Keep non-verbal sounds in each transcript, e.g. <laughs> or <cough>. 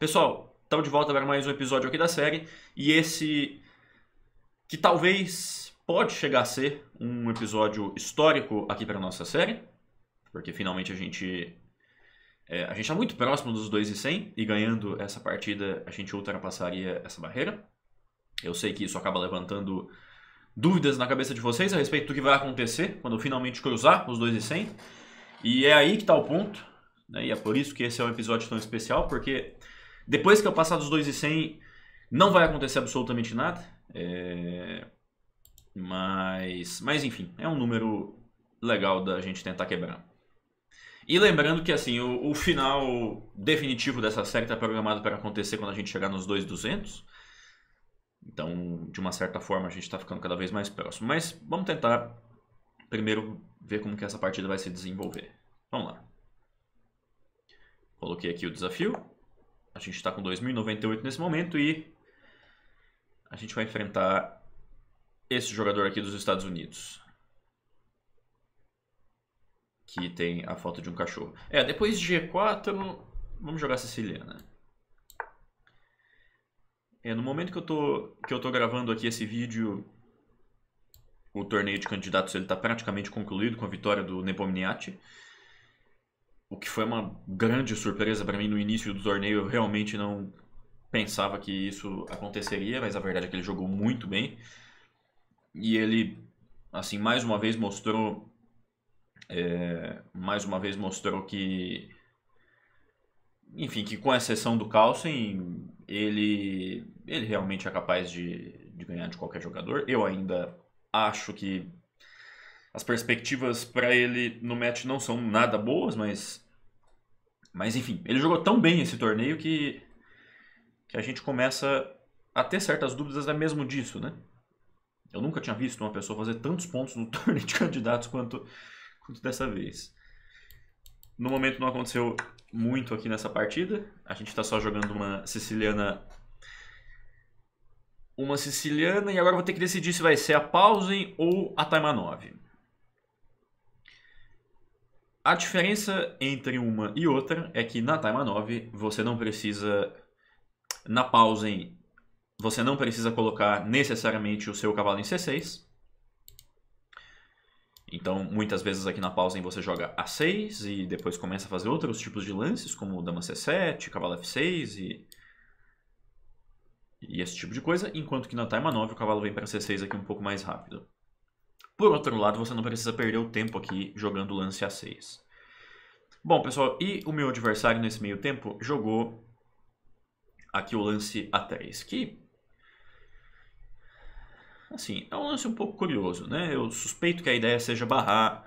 Pessoal, estamos de volta para mais um episódio aqui da série. E esse que talvez pode chegar a ser um episódio histórico aqui para nossa série. Porque finalmente a gente é, a gente está muito próximo dos 2 e 100 e ganhando essa partida a gente ultrapassaria essa barreira. Eu sei que isso acaba levantando dúvidas na cabeça de vocês a respeito do que vai acontecer quando eu finalmente cruzar os 2 e 100. E é aí que está o ponto, né? e é por isso que esse é um episódio tão especial, porque depois que eu passar dos 2,100, não vai acontecer absolutamente nada. É... Mas, mas enfim, é um número legal da gente tentar quebrar. E lembrando que assim, o, o final definitivo dessa série está programado para acontecer quando a gente chegar nos 2,200. Então, de uma certa forma, a gente está ficando cada vez mais próximo. Mas vamos tentar primeiro ver como que essa partida vai se desenvolver. Vamos lá. Coloquei aqui o desafio. A gente está com 2.098 nesse momento e a gente vai enfrentar esse jogador aqui dos Estados Unidos. Que tem a foto de um cachorro. É, depois de G4, vamos jogar Siciliana. Né? É, no momento que eu, tô, que eu tô gravando aqui esse vídeo, o torneio de candidatos ele tá praticamente concluído com a vitória do Nepomniachtchi o que foi uma grande surpresa para mim no início do torneio. Eu realmente não pensava que isso aconteceria, mas a verdade é que ele jogou muito bem. E ele, assim, mais uma vez mostrou. É, mais uma vez mostrou que. Enfim, que com exceção do Carlsen, ele, ele realmente é capaz de, de ganhar de qualquer jogador. Eu ainda acho que as perspectivas para ele no match não são nada boas, mas. Mas enfim, ele jogou tão bem esse torneio que. que a gente começa a ter certas dúvidas é mesmo disso, né? Eu nunca tinha visto uma pessoa fazer tantos pontos no <laughs> torneio de candidatos quanto, quanto dessa vez. No momento não aconteceu muito aqui nessa partida. A gente está só jogando uma siciliana. Uma siciliana e agora vou ter que decidir se vai ser a Pausen ou a Taima 9. A diferença entre uma e outra é que na Time 9 você não precisa, na pausem, você não precisa colocar necessariamente o seu cavalo em C6. Então, muitas vezes aqui na pausem você joga A6 e depois começa a fazer outros tipos de lances, como dama C7, cavalo F6 e, e esse tipo de coisa, enquanto que na Time 9 o cavalo vem para C6 aqui um pouco mais rápido. Por outro lado, você não precisa perder o tempo aqui jogando lance a 6. Bom, pessoal, e o meu adversário nesse meio tempo jogou aqui o lance a 3, que assim, é um lance um pouco curioso, né? Eu suspeito que a ideia seja barrar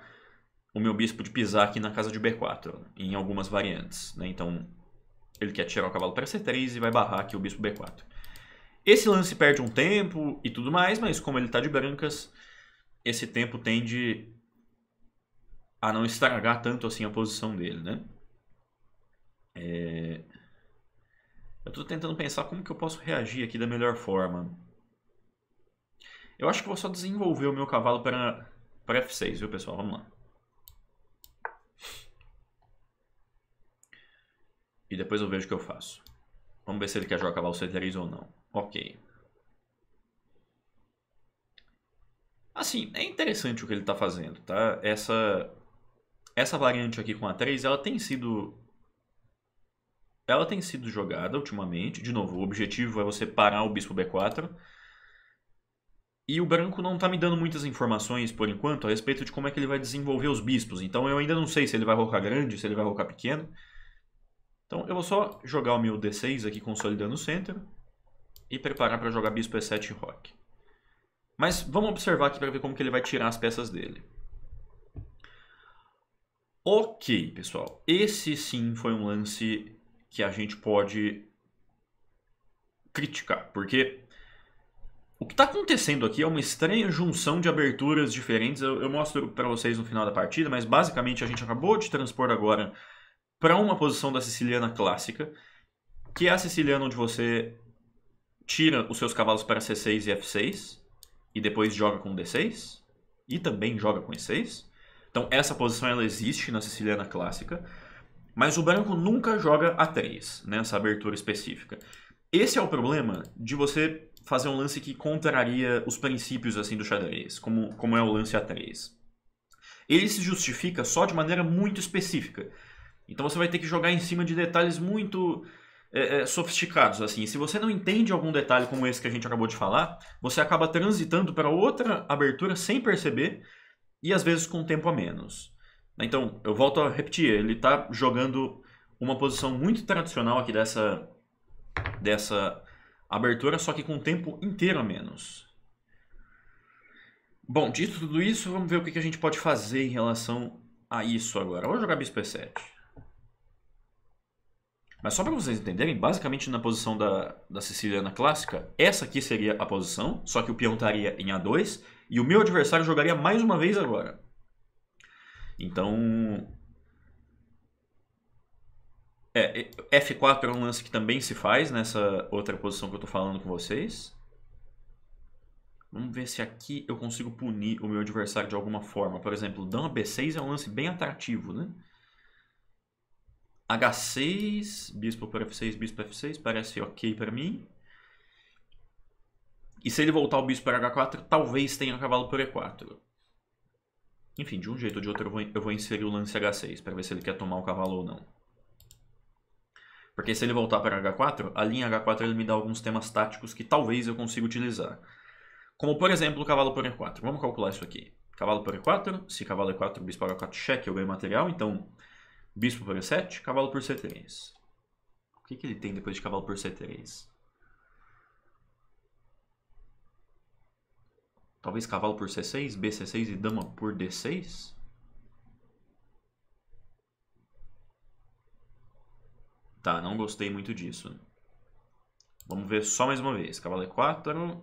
o meu bispo de pisar aqui na casa de B4, em algumas variantes, né? Então, ele quer tirar o cavalo para C3 e vai barrar aqui o bispo B4. Esse lance perde um tempo e tudo mais, mas como ele está de brancas, esse tempo tende a não estragar tanto assim a posição dele, né? É... Eu estou tentando pensar como que eu posso reagir aqui da melhor forma. Eu acho que vou só desenvolver o meu cavalo para, para F6, viu pessoal? Vamos lá. E depois eu vejo o que eu faço. Vamos ver se ele quer jogar cavalo C3 ou não. Ok. Assim, é interessante o que ele está fazendo, tá? Essa, essa variante aqui com a 3, ela tem sido... Ela tem sido jogada ultimamente. De novo, o objetivo é você parar o bispo B4. E o branco não está me dando muitas informações, por enquanto, a respeito de como é que ele vai desenvolver os bispos. Então eu ainda não sei se ele vai rocar grande, se ele vai rocar pequeno. Então eu vou só jogar o meu D6 aqui consolidando o centro. E preparar para jogar bispo E7 e roque. Mas vamos observar aqui para ver como que ele vai tirar as peças dele. Ok, pessoal. Esse sim foi um lance que a gente pode criticar, porque o que está acontecendo aqui é uma estranha junção de aberturas diferentes. Eu, eu mostro para vocês no final da partida, mas basicamente a gente acabou de transpor agora para uma posição da siciliana clássica, que é a siciliana onde você tira os seus cavalos para C6 e F6, e depois joga com D6 e também joga com E6. Então essa posição ela existe na siciliana clássica, mas o branco nunca joga a 3, nessa né, abertura específica. Esse é o problema de você fazer um lance que contraria os princípios assim do xadrez, como, como é o lance a 3. Ele se justifica só de maneira muito específica. Então você vai ter que jogar em cima de detalhes muito é, é, sofisticados. assim. Se você não entende algum detalhe como esse que a gente acabou de falar, você acaba transitando para outra abertura sem perceber e às vezes com tempo a menos. Então, eu volto a repetir, ele está jogando uma posição muito tradicional aqui dessa, dessa abertura, só que com tempo inteiro a menos. Bom, dito tudo isso, vamos ver o que a gente pode fazer em relação a isso agora. vou jogar bispo e 7 mas só para vocês entenderem, basicamente na posição da, da siciliana clássica, essa aqui seria a posição, só que o peão estaria em A2 e o meu adversário jogaria mais uma vez agora. Então... É, é F4 é um lance que também se faz nessa outra posição que eu estou falando com vocês. Vamos ver se aqui eu consigo punir o meu adversário de alguma forma. Por exemplo, dama B6 é um lance bem atrativo, né? H6, bispo por F6, bispo F6, parece ok para mim. E se ele voltar o bispo para H4, talvez tenha cavalo por E4. Enfim, de um jeito ou de outro eu vou, eu vou inserir o lance H6 para ver se ele quer tomar o cavalo ou não. Porque se ele voltar para H4, a linha H4 ele me dá alguns temas táticos que talvez eu consiga utilizar. Como, por exemplo, o cavalo por E4. Vamos calcular isso aqui. Cavalo por E4, se cavalo E4, bispo H4, cheque, eu ganho material. Então, Bispo por E7, cavalo por C3. O que, que ele tem depois de cavalo por C3? Talvez cavalo por C6, BC6 e dama por D6? Tá, não gostei muito disso. Vamos ver só mais uma vez. Cavalo E4. É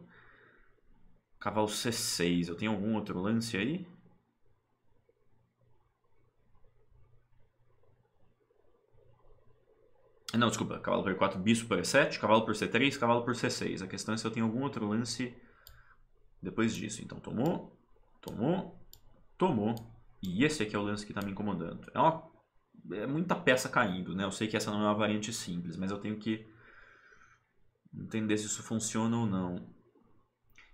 cavalo C6. Eu tenho algum outro lance aí? Não, desculpa, cavalo por E4, bispo por E7, cavalo por C3, cavalo por C6. A questão é se eu tenho algum outro lance depois disso. Então tomou, tomou, tomou. E esse aqui é o lance que está me incomodando. É, uma, é muita peça caindo, né? Eu sei que essa não é uma variante simples, mas eu tenho que entender se isso funciona ou não.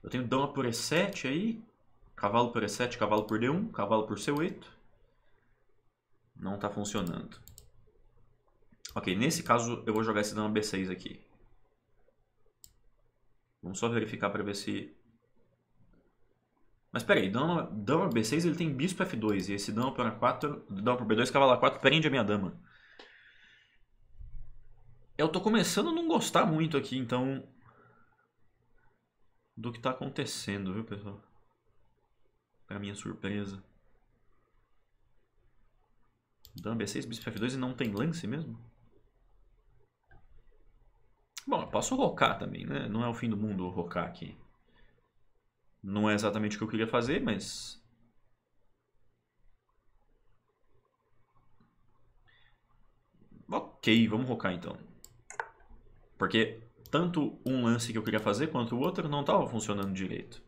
Eu tenho dama por E7 aí, cavalo por E7, cavalo por D1, cavalo por C8. Não está funcionando. Ok, nesse caso eu vou jogar esse dano B6 aqui. Vamos só verificar para ver se... Mas peraí, dama, dama B6 ele tem bispo F2 e esse dama para 4, dama para B2, cavalo A4 prende a minha dama. Eu tô começando a não gostar muito aqui, então, do que tá acontecendo, viu, pessoal? Pra minha surpresa. Dama B6, bispo F2 e não tem lance mesmo? Bom, eu posso rocar também, né? Não é o fim do mundo rocar aqui. Não é exatamente o que eu queria fazer, mas... Ok, vamos rocar então. Porque tanto um lance que eu queria fazer quanto o outro não estava funcionando direito.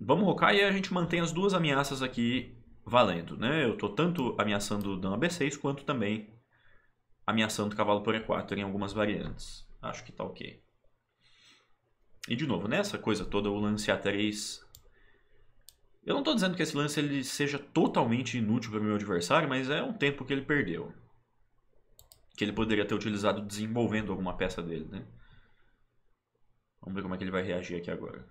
Vamos rocar e a gente mantém as duas ameaças aqui valendo, né? Eu estou tanto ameaçando o dano B6 quanto também ameaçando o cavalo por e4 em algumas variantes. Acho que tá ok. E de novo, nessa coisa toda, o lance A3... Eu não estou dizendo que esse lance ele seja totalmente inútil para o meu adversário, mas é um tempo que ele perdeu. Que ele poderia ter utilizado desenvolvendo alguma peça dele, né? Vamos ver como é que ele vai reagir aqui agora.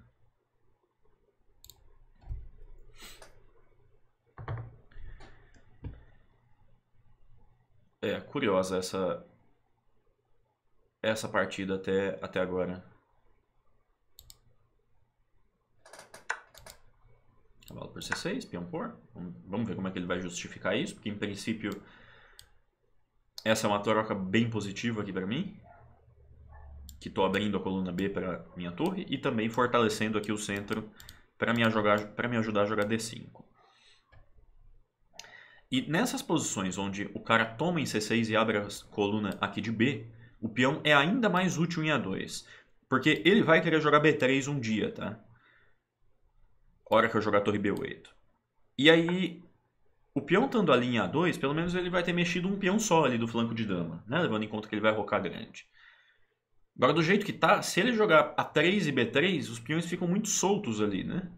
É, curiosa essa essa partida até, até agora. Cavalo por C6, peão por. Vamos ver como é que ele vai justificar isso, porque em princípio essa é uma troca bem positiva aqui para mim. Que estou abrindo a coluna B para minha torre e também fortalecendo aqui o centro para me, ajudar, me ajudar a jogar D5. E nessas posições onde o cara toma em C6 e abre a coluna aqui de B, o peão é ainda mais útil em A2. Porque ele vai querer jogar B3 um dia, tá? Hora que eu jogar torre B8. E aí, o peão estando ali em A2, pelo menos ele vai ter mexido um peão só ali do flanco de dama, né? Levando em conta que ele vai rocar grande. Agora, do jeito que tá, se ele jogar A3 e B3, os peões ficam muito soltos ali, né?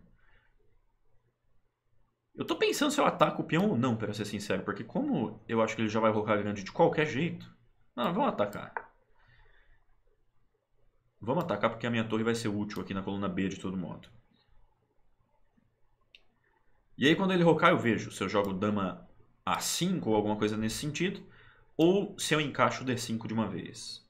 Eu tô pensando se eu ataco o peão ou não, para ser sincero, porque como eu acho que ele já vai rocar grande de qualquer jeito... Não, vamos atacar. Vamos atacar porque a minha torre vai ser útil aqui na coluna B de todo modo. E aí quando ele rocar eu vejo se eu jogo dama A5 ou alguma coisa nesse sentido, ou se eu encaixo o D5 de uma vez.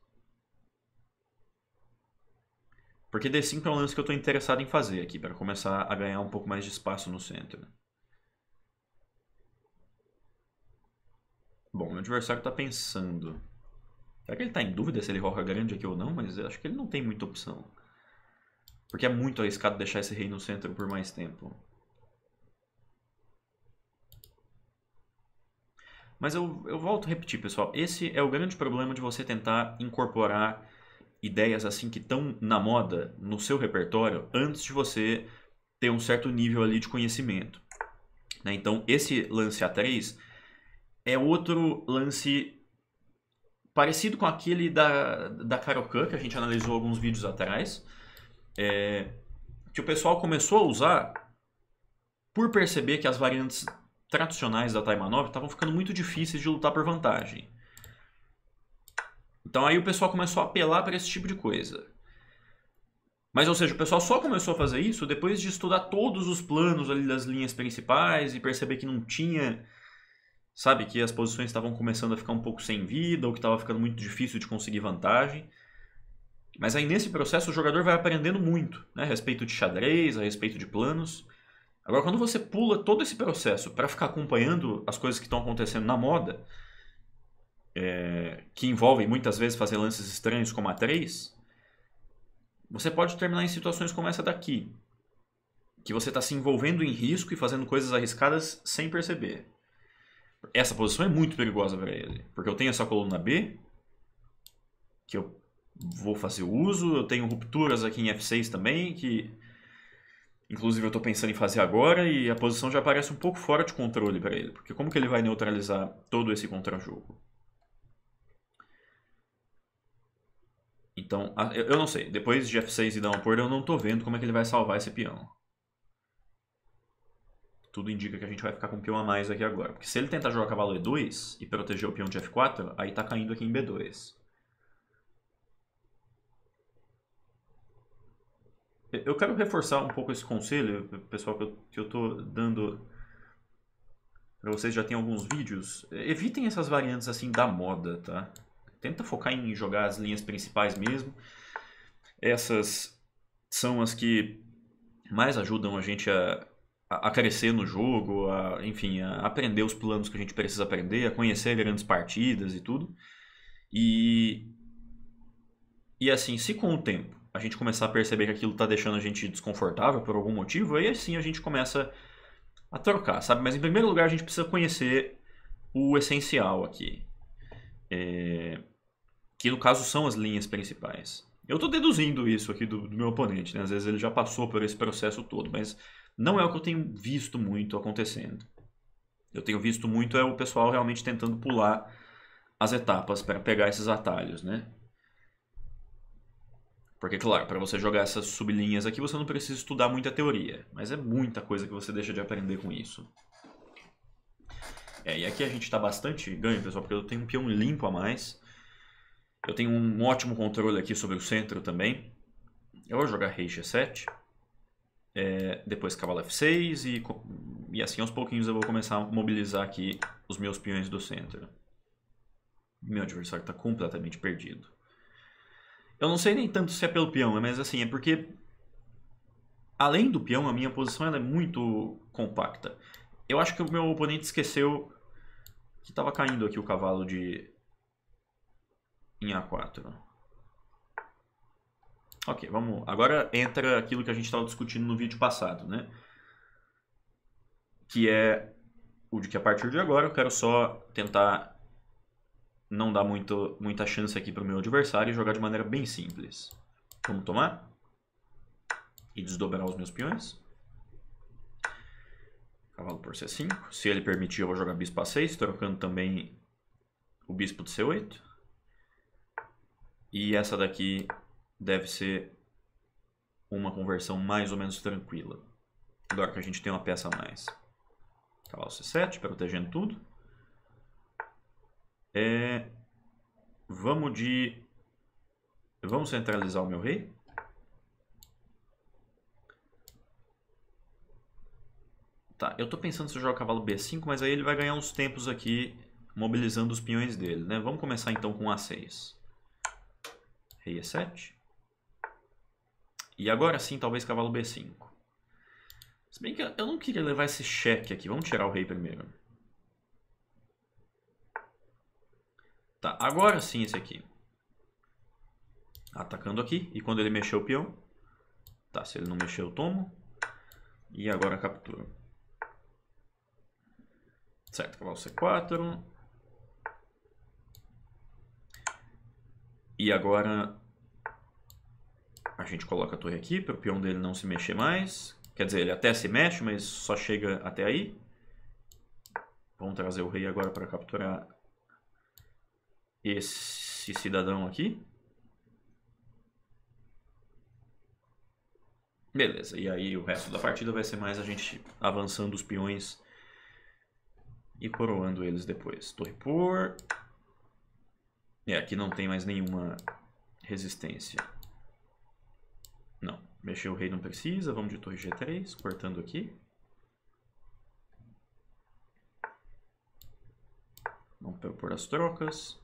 Porque D5 é um lance que eu estou interessado em fazer aqui, para começar a ganhar um pouco mais de espaço no centro. Bom, meu adversário tá pensando. Será que ele tá em dúvida se ele roca grande aqui ou não? Mas acho que ele não tem muita opção. Porque é muito arriscado deixar esse rei no centro por mais tempo. Mas eu, eu volto a repetir, pessoal. Esse é o grande problema de você tentar incorporar ideias assim que estão na moda no seu repertório antes de você ter um certo nível ali de conhecimento. Né? Então, esse lance a 3 é outro lance parecido com aquele da, da Karokan, que a gente analisou alguns vídeos atrás, é, que o pessoal começou a usar por perceber que as variantes tradicionais da Taimanov estavam ficando muito difíceis de lutar por vantagem. Então aí o pessoal começou a apelar para esse tipo de coisa. Mas, ou seja, o pessoal só começou a fazer isso depois de estudar todos os planos ali das linhas principais e perceber que não tinha sabe? Que as posições estavam começando a ficar um pouco sem vida ou que estava ficando muito difícil de conseguir vantagem. Mas aí nesse processo o jogador vai aprendendo muito, né? A respeito de xadrez, a respeito de planos. Agora, quando você pula todo esse processo para ficar acompanhando as coisas que estão acontecendo na moda, é, que envolvem muitas vezes fazer lances estranhos como a 3, você pode terminar em situações como essa daqui, que você está se envolvendo em risco e fazendo coisas arriscadas sem perceber. Essa posição é muito perigosa para ele, porque eu tenho essa coluna B, que eu vou fazer uso, eu tenho rupturas aqui em F6 também, que inclusive eu estou pensando em fazer agora, e a posição já parece um pouco fora de controle para ele, porque como que ele vai neutralizar todo esse contra-jogo? Então, eu não sei, depois de F6 e por eu não estou vendo como é que ele vai salvar esse peão tudo indica que a gente vai ficar com um peão a mais aqui agora. Porque se ele tentar jogar cavalo E2 e proteger o peão de F4, aí tá caindo aqui em B2. Eu quero reforçar um pouco esse conselho, pessoal, que eu, que eu tô dando para vocês já tem alguns vídeos. Evitem essas variantes assim da moda, tá? Tenta focar em jogar as linhas principais mesmo. Essas são as que mais ajudam a gente a a, crescer no jogo, a, enfim, a aprender os planos que a gente precisa aprender, a conhecer grandes partidas e tudo. E, e assim, se com o tempo a gente começar a perceber que aquilo está deixando a gente desconfortável por algum motivo, aí sim a gente começa a trocar, sabe? Mas em primeiro lugar a gente precisa conhecer o essencial aqui. É... Que no caso são as linhas principais. Eu estou deduzindo isso aqui do, do meu oponente, né? Às vezes ele já passou por esse processo todo, mas não é o que eu tenho visto muito acontecendo. Eu tenho visto muito é o pessoal realmente tentando pular as etapas para pegar esses atalhos, né? Porque, claro, para você jogar essas sublinhas aqui, você não precisa estudar muita teoria, mas é muita coisa que você deixa de aprender com isso. É, e aqui a gente está bastante ganho, pessoal, porque eu tenho um peão limpo a mais. Eu tenho um ótimo controle aqui sobre o centro também. Eu vou jogar rei g7 é, depois cavalo f6 e, e assim aos pouquinhos eu vou começar a mobilizar aqui os meus peões do centro. Meu adversário está completamente perdido. Eu não sei nem tanto se é pelo peão, mas assim, é porque além do peão, a minha posição ela é muito compacta. Eu acho que o meu oponente esqueceu que estava caindo aqui o cavalo de em A4. Ok, vamos. Agora entra aquilo que a gente estava discutindo no vídeo passado, né? Que é o de que a partir de agora eu quero só tentar não dar muito, muita chance aqui para o meu adversário e jogar de maneira bem simples. Vamos tomar e desdobrar os meus peões. Cavalo por C5. Se ele permitir, eu vou jogar bispo A6, trocando também o bispo de C8. E essa daqui deve ser uma conversão mais ou menos tranquila. Agora que a gente tem uma peça a mais. Cavalo C7, protegendo tudo. É, vamos de... Vamos centralizar o meu rei. Tá, eu tô pensando se eu jogo cavalo B5, mas aí ele vai ganhar uns tempos aqui mobilizando os peões dele, né? Vamos começar então com A6. Rei E7. E agora sim, talvez cavalo B5. Se bem que eu não queria levar esse cheque aqui. Vamos tirar o rei primeiro. Tá, agora sim esse aqui. Atacando aqui. E quando ele mexer o peão... Tá, se ele não mexer eu tomo. E agora captura. Certo, cavalo C4. E agora a gente coloca a torre aqui para o peão dele não se mexer mais. Quer dizer, ele até se mexe, mas só chega até aí. Vamos trazer o rei agora para capturar esse cidadão aqui. Beleza, e aí o resto da partida vai ser mais a gente avançando os peões e coroando eles depois. Torre por... É, aqui não tem mais nenhuma resistência. Mexer o rei não precisa, vamos de torre G3, cortando aqui. Vamos propor as trocas.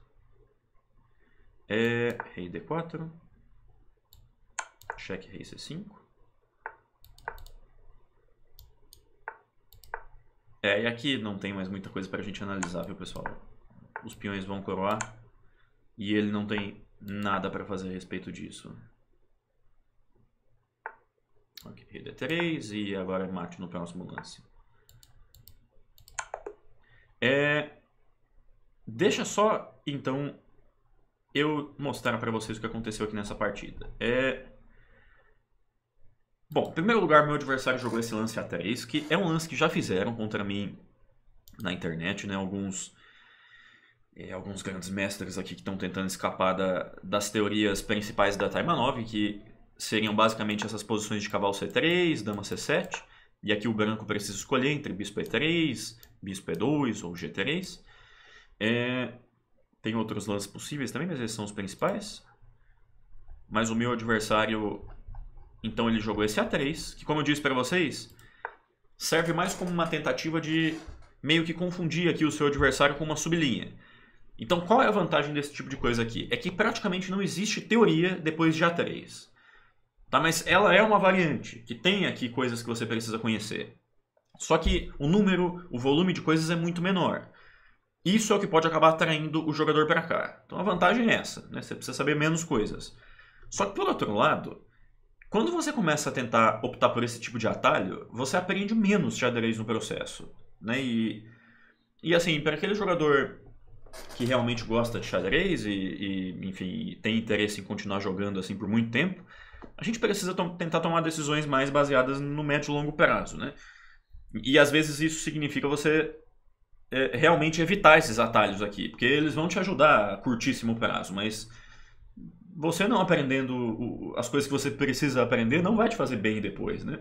É, rei D4. Cheque rei C5. É, e aqui não tem mais muita coisa para a gente analisar, viu, pessoal? Os peões vão coroar e ele não tem nada para fazer a respeito disso. Ok, rei d3 e agora é mate no próximo lance. É... Deixa só, então, eu mostrar para vocês o que aconteceu aqui nessa partida. É... Bom, em primeiro lugar, meu adversário jogou esse lance A3, que é um lance que já fizeram contra mim na internet, né? Alguns, é, alguns grandes mestres aqui que estão tentando escapar da, das teorias principais da Taima 9, que seriam basicamente essas posições de cavalo C3, dama C7, e aqui o branco precisa escolher entre bispo E3, bispo E2 ou G3. É, tem outros lances possíveis também, mas esses são os principais. Mas o meu adversário, então ele jogou esse A3, que como eu disse para vocês, serve mais como uma tentativa de meio que confundir aqui o seu adversário com uma sublinha. Então qual é a vantagem desse tipo de coisa aqui? É que praticamente não existe teoria depois de A3. Tá? Mas ela é uma variante, que tem aqui coisas que você precisa conhecer. Só que o número, o volume de coisas é muito menor. Isso é o que pode acabar atraindo o jogador para cá. Então a vantagem é essa, né? você precisa saber menos coisas. Só que por outro lado, quando você começa a tentar optar por esse tipo de atalho, você aprende menos xadrez no processo. Né? E, e assim, para aquele jogador que realmente gosta de xadrez e, e enfim, tem interesse em continuar jogando assim por muito tempo, a gente precisa tentar tomar decisões mais baseadas no médio e longo prazo, né? E às vezes isso significa você é, realmente evitar esses atalhos aqui, porque eles vão te ajudar a curtíssimo prazo, mas você não aprendendo o, as coisas que você precisa aprender não vai te fazer bem depois, né?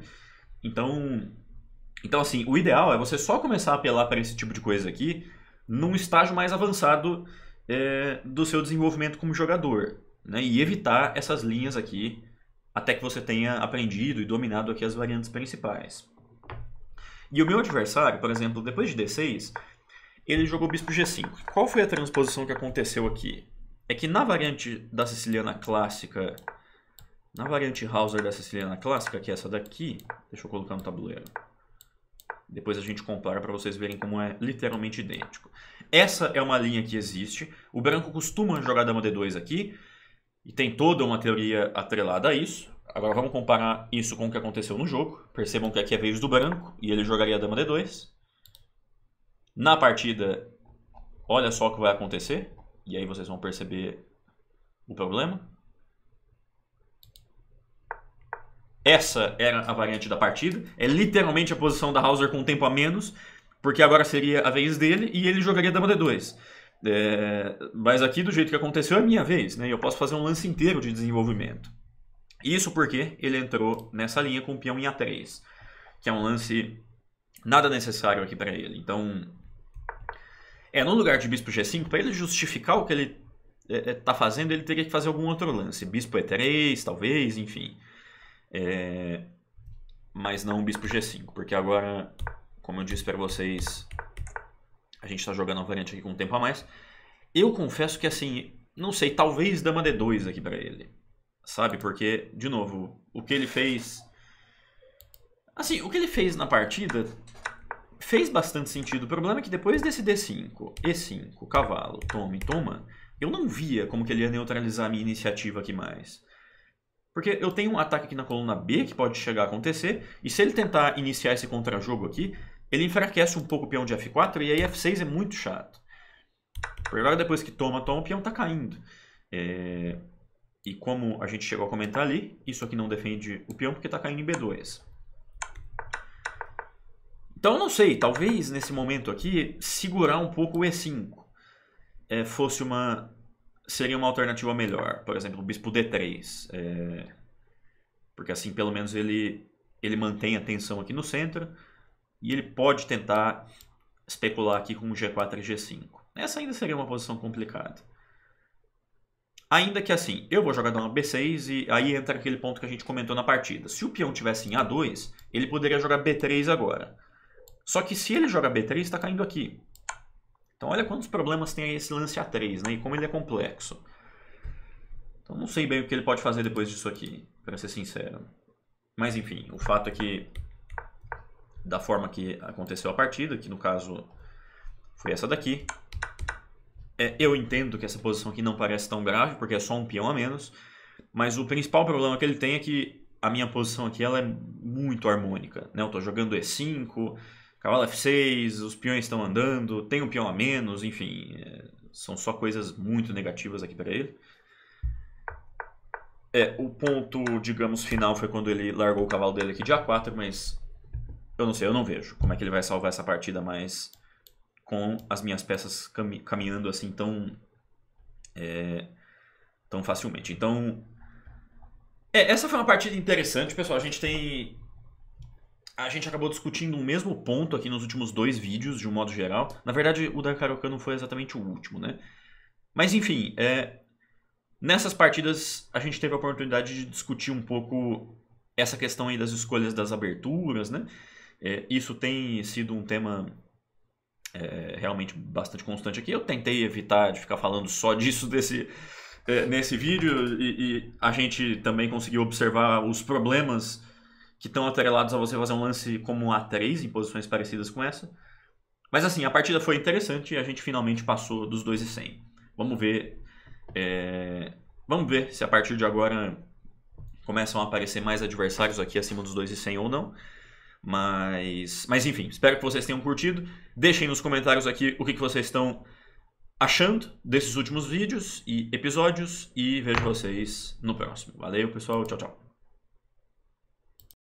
Então, então assim, o ideal é você só começar a apelar para esse tipo de coisa aqui num estágio mais avançado é, do seu desenvolvimento como jogador, né? E evitar essas linhas aqui até que você tenha aprendido e dominado aqui as variantes principais. E o meu adversário, por exemplo, depois de D6, ele jogou bispo G5. Qual foi a transposição que aconteceu aqui? É que na variante da siciliana clássica, na variante Hauser da siciliana clássica, que é essa daqui, deixa eu colocar no tabuleiro. Depois a gente compara para vocês verem como é literalmente idêntico. Essa é uma linha que existe. O branco costuma jogar dama D2 aqui, e tem toda uma teoria atrelada a isso. Agora vamos comparar isso com o que aconteceu no jogo. Percebam que aqui é vez do branco e ele jogaria a dama d2. Na partida, olha só o que vai acontecer. E aí vocês vão perceber o problema. Essa era a variante da partida. É literalmente a posição da Hauser com o tempo a menos, porque agora seria a vez dele e ele jogaria dama d2. É, mas aqui, do jeito que aconteceu, é minha vez, né? Eu posso fazer um lance inteiro de desenvolvimento. Isso porque ele entrou nessa linha com o peão em A3, que é um lance nada necessário aqui para ele. Então, é no lugar de bispo G5, para ele justificar o que ele está é, é tá fazendo, ele teria que fazer algum outro lance. Bispo E3, talvez, enfim. É, mas não bispo G5, porque agora, como eu disse para vocês, a gente está jogando a variante aqui com um tempo a mais. Eu confesso que, assim, não sei, talvez dama D2 aqui para ele. Sabe? Porque, de novo, o que ele fez... Assim, o que ele fez na partida fez bastante sentido. O problema é que depois desse D5, E5, cavalo, tome, toma, eu não via como que ele ia neutralizar a minha iniciativa aqui mais. Porque eu tenho um ataque aqui na coluna B que pode chegar a acontecer, e se ele tentar iniciar esse contra-jogo aqui, ele enfraquece um pouco o peão de F4 e aí F6 é muito chato. Porque agora depois que toma, toma, o peão está caindo. É... E como a gente chegou a comentar ali, isso aqui não defende o peão porque está caindo em B2. Então não sei, talvez nesse momento aqui segurar um pouco o E5 é, fosse uma seria uma alternativa melhor, por exemplo, o bispo D3, é, porque assim pelo menos ele ele mantém a tensão aqui no centro e ele pode tentar especular aqui com G4 e G5. Essa ainda seria uma posição complicada. Ainda que assim, eu vou jogar dama B6 e aí entra aquele ponto que a gente comentou na partida. Se o peão tivesse em A2, ele poderia jogar B3 agora. Só que se ele joga B3, está caindo aqui. Então olha quantos problemas tem esse lance A3, né? E como ele é complexo. Então não sei bem o que ele pode fazer depois disso aqui, para ser sincero. Mas enfim, o fato é que da forma que aconteceu a partida, que no caso foi essa daqui. É, eu entendo que essa posição aqui não parece tão grave, porque é só um peão a menos, mas o principal problema que ele tem é que a minha posição aqui ela é muito harmônica. Né? Eu estou jogando E5, cavalo F6, os peões estão andando, tem um peão a menos, enfim, é, são só coisas muito negativas aqui para ele. É, o ponto, digamos, final foi quando ele largou o cavalo dele aqui de A4, mas eu não sei, eu não vejo como é que ele vai salvar essa partida, mas com as minhas peças cami caminhando assim tão, é, tão facilmente. Então, é, essa foi uma partida interessante, pessoal. A gente tem a gente acabou discutindo o um mesmo ponto aqui nos últimos dois vídeos, de um modo geral. Na verdade, o da Karokan não foi exatamente o último, né? Mas enfim, é... nessas partidas a gente teve a oportunidade de discutir um pouco essa questão aí das escolhas das aberturas, né? É, isso tem sido um tema é, realmente bastante constante aqui. Eu tentei evitar de ficar falando só disso desse, é, nesse vídeo e, e, a gente também conseguiu observar os problemas que estão atrelados a você fazer um lance como um A3 em posições parecidas com essa. Mas assim, a partida foi interessante e a gente finalmente passou dos 2 e 100. Vamos ver, é, vamos ver se a partir de agora começam a aparecer mais adversários aqui acima dos 2 e 100 ou não. Mas, mas enfim, espero que vocês tenham curtido. Deixem nos comentários aqui o que, que vocês estão achando desses últimos vídeos e episódios. E vejo vocês no próximo. Valeu, pessoal. Tchau, tchau.